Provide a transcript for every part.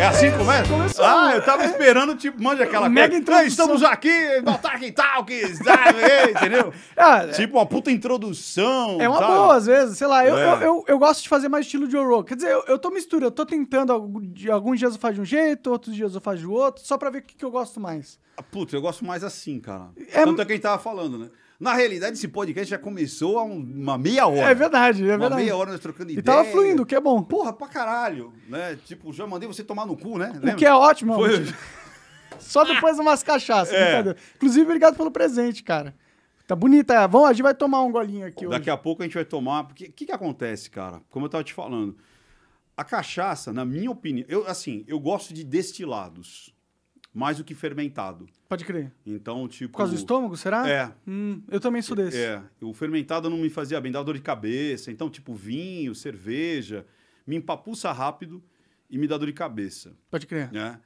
É assim que começa? Ah, eu tava esperando, tipo, mande aquela Mega coisa. Ah, estamos aqui, Baltar e tal, que entendeu? Ah, é. tipo uma puta introdução. É uma sabe? boa, às vezes, sei lá. Eu, é. eu, eu, eu, gosto de fazer mais estilo de Rogan. Quer dizer, eu, eu tô misturando, eu tô tentando, alguns dias eu faço de um jeito, outros dias eu faço de outro, só pra ver o que, que eu gosto mais. Ah, puta, eu gosto mais assim, cara. É... Tanto é quem tava falando, né? Na realidade, esse podcast já começou há uma meia hora. É verdade, é uma verdade. Uma meia hora nós trocando ideia. E tava fluindo, que é bom. Porra, pra caralho, né? Tipo, já mandei você tomar no cu, né? Lembra? O que é ótimo. Foi... Só depois umas cachaças. É. Inclusive, obrigado pelo presente, cara. Tá bonita. É. Vamos, a gente vai tomar um golinho aqui Daqui hoje. a pouco a gente vai tomar. Porque o que, que acontece, cara? Como eu tava te falando, a cachaça, na minha opinião, eu assim, eu gosto de destilados mais do que fermentado. Pode crer. Então, tipo. Por causa do estômago, será? É. Hum, eu também sou desse. É. O fermentado não me fazia bem, dava dor de cabeça. Então, tipo, vinho, cerveja, me empapuça rápido e me dá dor de cabeça. Pode crer. Né?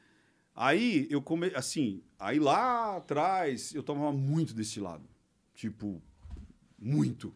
Aí eu come... assim, aí lá atrás eu tomava muito destilado. Tipo, muito.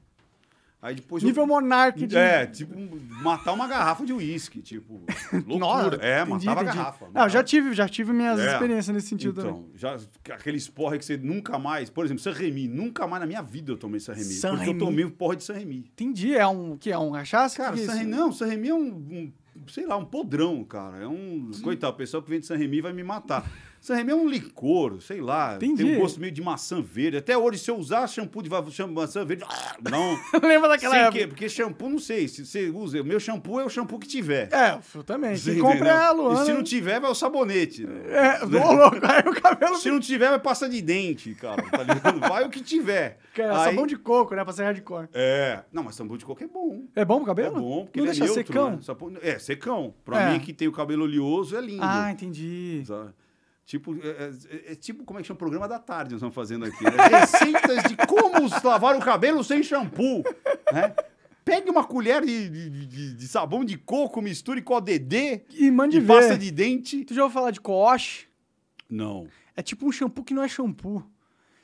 Aí depois Nível eu... monarca de... É, tipo, matar uma garrafa de uísque, tipo, loucura. Nossa, é, entendi, matava entendi. garrafa. Matava. Ah, não, já tive, já tive minhas é. experiências nesse sentido então, já aqueles porra que você nunca mais, por exemplo, San Remi, nunca mais na minha vida eu tomei San Remi, San porque Remi. eu tomei porra de San Remi. Entendi, é um, que é um cachaça? Cara, que San Remi, não, San Remi é um, um, sei lá, um podrão, cara, é um, Sim. coitado, o pessoal que vem de San Remi vai me matar. San Remy é um licor, sei lá. Entendi. Tem um gosto meio de maçã verde. Até hoje, se eu usar shampoo de maçã verde, não. Lembra daquela Sem época? Que, porque shampoo, não sei. Se você usa, o meu shampoo é o shampoo que tiver. É, eu também. se compra é a Luana. E se não tiver, vai o sabonete. Né? É, vou louco, aí o cabelo... Se não tiver, vai passa de dente, cara. Tá ligado? Vai o que tiver. É, aí... sabão de coco, né? Pra ser hardcore. É. Não, mas sabão de coco é bom. É bom pro cabelo? É bom, porque não ele é deixa é neutro, secão. Né? É, secão. Pra é. mim que tem o cabelo oleoso, é lindo. Ah, entendi. Sabe? Tipo, é, é, é, tipo, como é que chama? Programa da tarde nós estamos fazendo aqui. Né? Receitas de como lavar o cabelo sem shampoo. Né? Pegue uma colher de, de, de, sabão de coco, misture com ODD. E mande e ver. pasta de dente. Tu já ouviu falar de coache? Não. É tipo um shampoo que não é shampoo.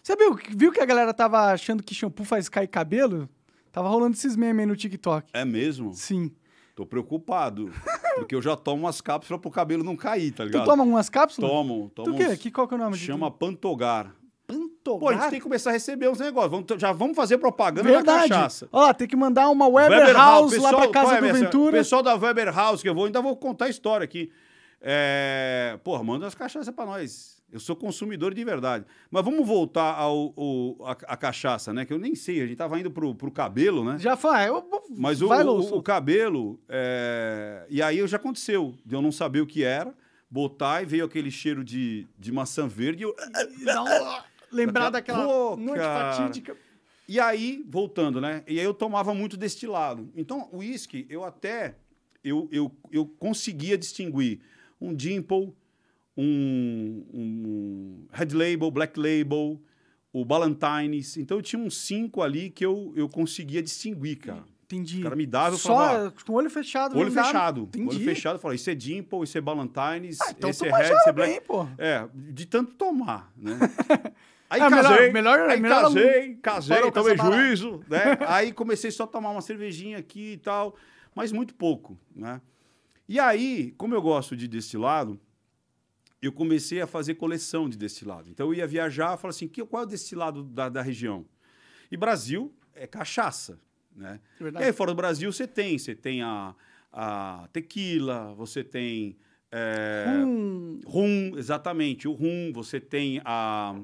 Você viu que a galera tava achando que shampoo faz cair cabelo? Tava rolando esses memes aí no TikTok. É mesmo? Sim. Tô preocupado. porque eu já tomo umas cápsulas pro cabelo não cair, tá ligado? Tu toma umas cápsulas? Tomo, tomo. Tu o Que, qual que é o nome? Chama de... Pantogar. Pantogar? Pô, a gente tem que começar a receber uns negócios. Vamos, já vamos fazer propaganda Verdade. da cachaça. Ó, tem que mandar uma Weber, Weber House, pessoal, lá pra casa é, do Ventura. pessoal da Weber House, que eu vou, ainda vou contar a história aqui. É... Porra, manda as cachaças pra nós. Eu sou consumidor de verdade. Mas vamos voltar ao, ao a, a, cachaça, né? Que eu nem sei, a gente tava indo pro, pro cabelo, né? Já foi. Eu, Mas o, vai, o, o, cabelo. É... E aí já aconteceu, de eu não saber o que era, botar e veio aquele cheiro de, de maçã verde. Eu... Não, lembrar daquela Pô, noite fatídica. E aí, voltando, né? E aí eu tomava muito destilado. Então, o uísque, eu até. Eu, eu, eu conseguia distinguir um dimple um, um Red Label, Black Label, o Ballantines. Então eu tinha uns cinco ali que eu, eu conseguia distinguir, cara. Entendi. O cara me dava, eu Só falava... Só ah, com o olho fechado. Olho né? fechado. Dava. Entendi. Olho fechado, eu falava, isso é Dimple, isso é Ballantines, ah, então esse é Red, esse é Black... Bem, pô. É, de tanto tomar, né? Aí é, casei, melhor, melhor, aí melhor casei, casei, tomei juízo, né? aí comecei só a tomar uma cervejinha aqui e tal, mas muito pouco, né? E aí, como eu gosto de destilado, eu comecei a fazer coleção de destilado. Então eu ia viajar e falava assim: qual é o destilado da, da região? E Brasil é cachaça. Né? Verdade. E aí, fora do Brasil, você tem. Você tem a, a tequila, você tem. É, rum. exatamente. O rum, você tem a.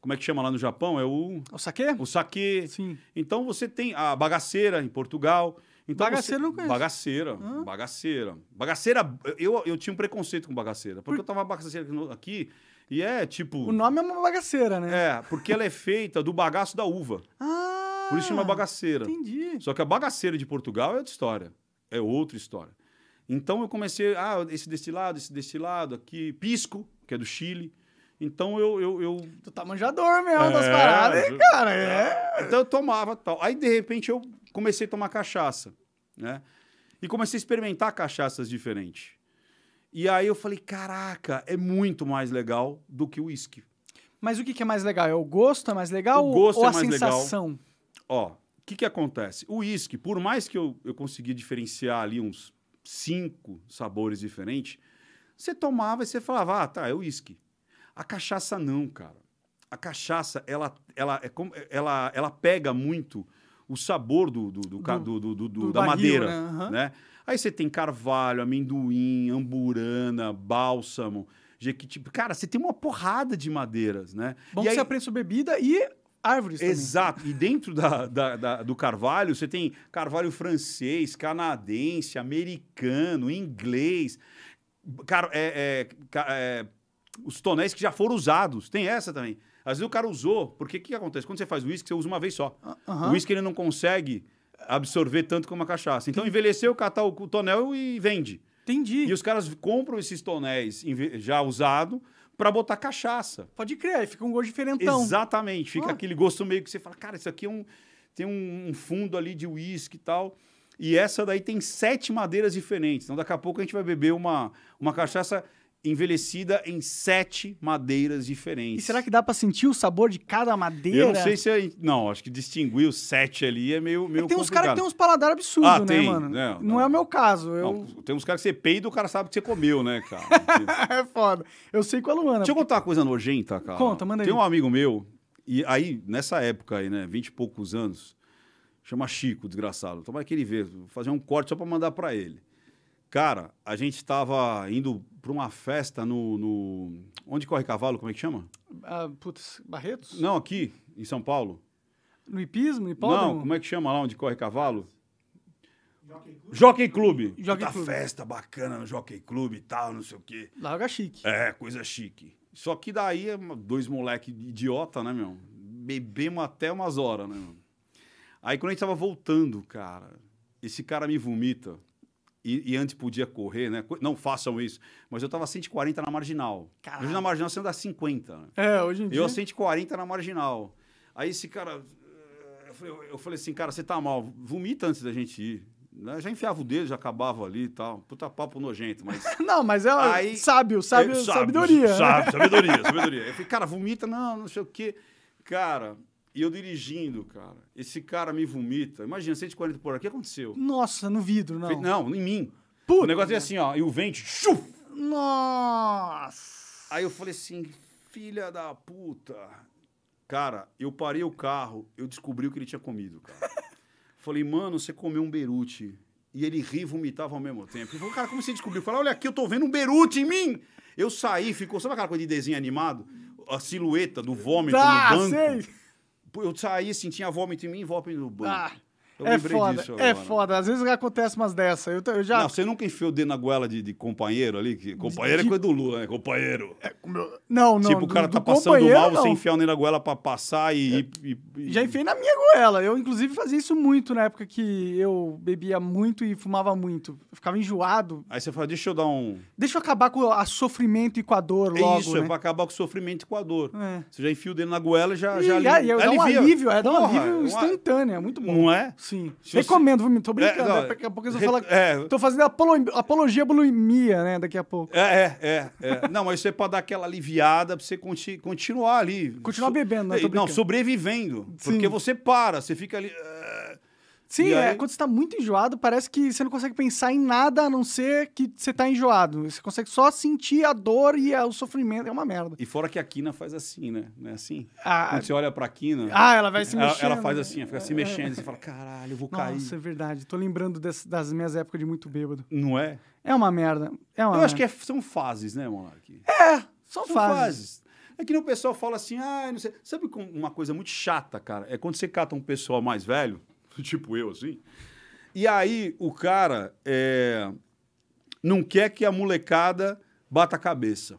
Como é que chama lá no Japão? É o. O saquê? O saquê. Sim. Então você tem a bagaceira em Portugal. Então bagaceira você... não conheço. Bagaceira, Hã? bagaceira. Bagaceira, eu, eu tinha um preconceito com bagaceira, porque Por... eu tava bagaceira aqui e é tipo. O nome é uma bagaceira, né? É, porque ela é feita do bagaço da uva. Ah! Por isso chama bagaceira. Entendi. Só que a bagaceira de Portugal é outra história. É outra história. Então eu comecei, ah, esse destilado, esse destilado aqui, pisco, que é do Chile. Então eu. eu, eu... Tu tá manjador mesmo é, das paradas, hein, cara? É. Então eu tomava tal. Aí de repente eu comecei a tomar cachaça, né? E comecei a experimentar cachaças diferentes. E aí eu falei, caraca, é muito mais legal do que o uísque. Mas o que, que é mais legal? É o gosto é mais legal o gosto ou é a mais sensação? Legal. Ó, o que, que acontece? O uísque, por mais que eu, eu consegui diferenciar ali uns cinco sabores diferentes, você tomava e você falava, ah, tá, é uísque. A cachaça não, cara. A cachaça, ela, ela, é como, ela, ela pega muito o sabor do, do, do, do, do, do, do da barril, madeira. Né? Uhum. né? Aí você tem carvalho, amendoim, amburana, bálsamo, jequitiba. Cara, você tem uma porrada de madeiras, né? Bom e aí... você apreçou bebida e árvores Exato. Também. E dentro da, da, da, do carvalho, você tem carvalho francês, canadense, americano, inglês. Car é, é, é, os tonéis que já foram usados. Tem essa também. Às vezes o cara usou, porque o que, que acontece? Quando você faz uísque, você usa uma vez só. Ah, o uísque ele não consegue absorver tanto como a cachaça. Então envelheceu, catar o tonel e vende. Entendi. E os caras compram esses tonéis já usado para botar cachaça. Pode crer, fica um gosto diferentão. Exatamente, fica aquele gosto meio que você fala, cara, isso aqui é um, tem um fundo ali de uísque e tal. E essa daí tem sete madeiras diferentes. Então daqui a pouco a gente vai beber uma, uma cachaça envelhecida em sete madeiras diferentes. E será que dá para sentir o sabor de cada madeira? Eu não sei se é... Não, acho que distinguir os sete ali é meio, meio é Tem uns caras que tem uns paladar absurdos, ah, né, tem, mano? Não, não, é não, é o meu caso. Eu... Não, tem uns caras que você peida e o cara sabe que você comeu, né, cara? é foda. Eu sei com a Luana. Deixa eu contar uma coisa nojenta, cara. Conta, manda aí. Tem um amigo meu, e aí, nessa época aí, né, vinte e poucos anos, chama Chico, desgraçado. Tomara que ele vê. Vou fazer um corte só para mandar para ele. Cara, a gente estava indo para uma festa no, no, Onde corre cavalo? Como é que chama? Ah, putz, Barretos? Não, aqui, em São Paulo. No hipismo? Hipódromo? Não, como é que chama lá onde corre cavalo? Jockey Club. Jockey Club. Uma festa bacana no Jockey Club e tal, não sei o quê. Larga chique. É, coisa chique. Só que daí, é dois moleque idiota, né, meu? Bebemos até umas horas, né, meu? Aí quando a gente tava voltando, cara, esse cara me vomita e, e, antes podia correr, né? Não façam isso. Mas eu tava 140 na marginal. Caralho. Hoje na marginal você anda 50. É, hoje em dia. Eu 140 na marginal. Aí esse cara. Eh, eu falei assim, cara, você tá mal, vomita antes da gente ir. Eu né? já enfiava o dedo, já acabava ali e tal. Puta papo nojento, mas. não, mas é aí, sábio, sábio, é, sábio sabedoria. Sábio, sabedoria, sabedoria. Eu falei, cara, vomita, não, não sei o quê. Cara, e eu dirigindo, cara. Esse cara me vomita. Imagina, 140 por hora. O que aconteceu? Nossa, no vidro, não. Não, em mim. Puta, o negócio é assim, ó. E o vento... Chuf! Nossa! Aí eu falei assim, filha da puta. Cara, eu parei o carro, eu descobri o que ele tinha comido, cara. falei, mano, você comeu um berute. E ele ri e vomitava ao mesmo tempo. Ele falou, cara, como você descobriu? Eu falei, olha aqui, eu tô vendo um berute em mim. Eu saí, ficou, sabe aquela coisa de desenho animado? A silhueta do vômito tá, no ah, banco. Sei eu saí assim, tinha vômito em mim e vômito no banco. Ah. Eu é foda, disso é agora. É foda. Às vezes acontece umas dessas. Eu, eu já... Não, você nunca enfiou o dedo na goela de, de companheiro ali? Que, companheiro é de... é coisa do Lula, né? Companheiro. É, não, não. Tipo, o cara do, tá do passando mal, não. você enfiar o dedo na goela pra passar e, é. e, e, Já enfiei na minha goela. Eu, inclusive, fazia isso muito na época que eu bebia muito e fumava muito. Eu ficava enjoado. Aí você fala, deixa eu dar um... Deixa eu acabar com o sofrimento e com a dor é logo, Isso, né? é pra acabar com o sofrimento e com a dor. É. Você já enfia o dedo na goela já, e já... E, alivia. Dá um alívio, é, dá um alívio é instantâneo, é muito bom. Não é? Sim. Se Recomendo, você... tô é, brincando. É, não, daqui a pouco eu re... fala. É... Tô fazendo apolo... apologia bulimia, né? Daqui a pouco. É, é, é. é. não, mas isso é pra dar aquela aliviada, pra você conti... continuar ali. Continuar so... bebendo, né? Não, sobrevivendo. Sim. Porque você para, você fica ali. É, Sim, é, quando você tá muito enjoado, parece que você não consegue pensar em nada a não ser que você tá enjoado. Você consegue só sentir a dor e o sofrimento. É uma merda. E fora que a quina faz assim, né? Não é assim? Ah, quando ah, você olha pra quina. Ah, ela vai se ela, mexendo. Ela, faz assim, fica se é, é. mexendo. Você fala, caralho, eu vou Nossa, cair. Nossa, é verdade. Tô lembrando das, das minhas épocas de muito bêbado. Não é? É uma merda. É uma eu merda. acho que é, são fases, né, Monark? É, são, são fases. fases. É que nem o pessoal fala assim, ah, não sei. Sabe uma coisa muito chata, cara? É quando você cata um pessoal mais velho tipo eu, assim. E aí o cara é, não quer que a molecada bata a cabeça.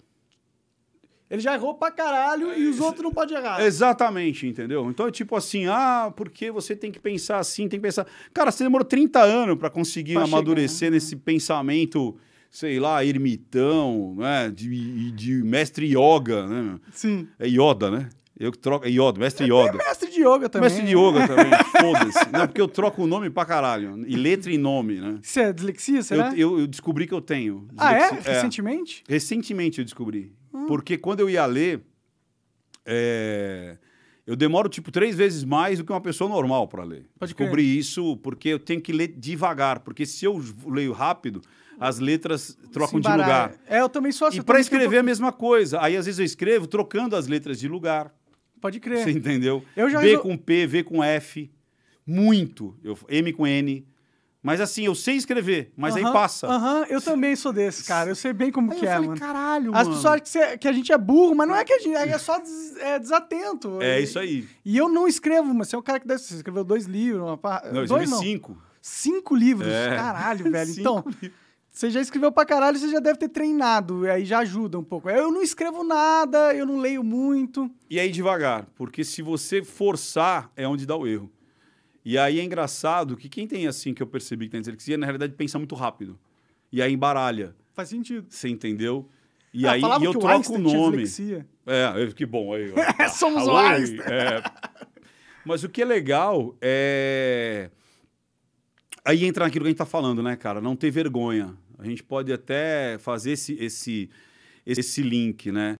Ele já errou pra caralho e os é. outros não podem errar. Exatamente, entendeu? Então é tipo assim, ah, porque você tem que pensar assim, tem que pensar. Cara, você demorou 30 anos para conseguir pra amadurecer chegar. Né? nesse pensamento, sei lá, ermitão, né? De, de mestre yoga, né? Sim. É Yoda, né? Eu que troco. É Yoda, mestre Yoda. É, é mestre de yoga também. Mestre de né? yoga também, foda-se. Não, porque eu troco o nome pra caralho. E letra e nome, né? Você é dislexia, será? Eu, eu, eu descobri que eu tenho. Ah, é? é. Recentemente? É. Recentemente eu descobri. Hum. Porque quando eu ia ler, é... eu demoro, tipo, três vezes mais do que uma pessoa normal para ler. Pode descobri crer. isso porque eu tenho que ler devagar. Porque se eu leio rápido as letras trocam de lugar. É, eu também sou assim. E para escrever tô... É a mesma coisa. Aí às vezes eu escrevo trocando as letras de lugar. Pode crer. Você entendeu? Eu já B resol... com P, V com F. Muito. Eu, M com N. Mas assim, eu sei escrever, mas uhum, aí passa. Aham, uhum, eu também sou desse, cara. Eu sei bem como aí que eu é, falei, mano. caralho, As pessoas acham que, que, a gente é burro, mas não é que a gente... É só des, é desatento. É e, isso aí. E eu não escrevo, mas você é um cara que deve... Você escreveu dois livros, uma... Não, dois, escrevi não. cinco. Cinco livros? É. Caralho, velho. então... Livros. Você já escreveu pra caralho, você já deve ter treinado, aí já ajuda um pouco. Eu não escrevo nada, eu não leio muito. E aí devagar, porque se você forçar, é onde dá o erro. E aí é engraçado que quem tem assim, que eu percebi que tem dislexia, na realidade pensa muito rápido. E aí embaralha. Faz sentido. Você entendeu? E ah, aí e eu troco o nome. É, que bom aí. É, somos Alô, Einstein. É. Mas o que é legal é. Aí entra naquilo que a gente tá falando, né, cara? Não ter vergonha a gente pode até fazer esse, esse, esse link, né?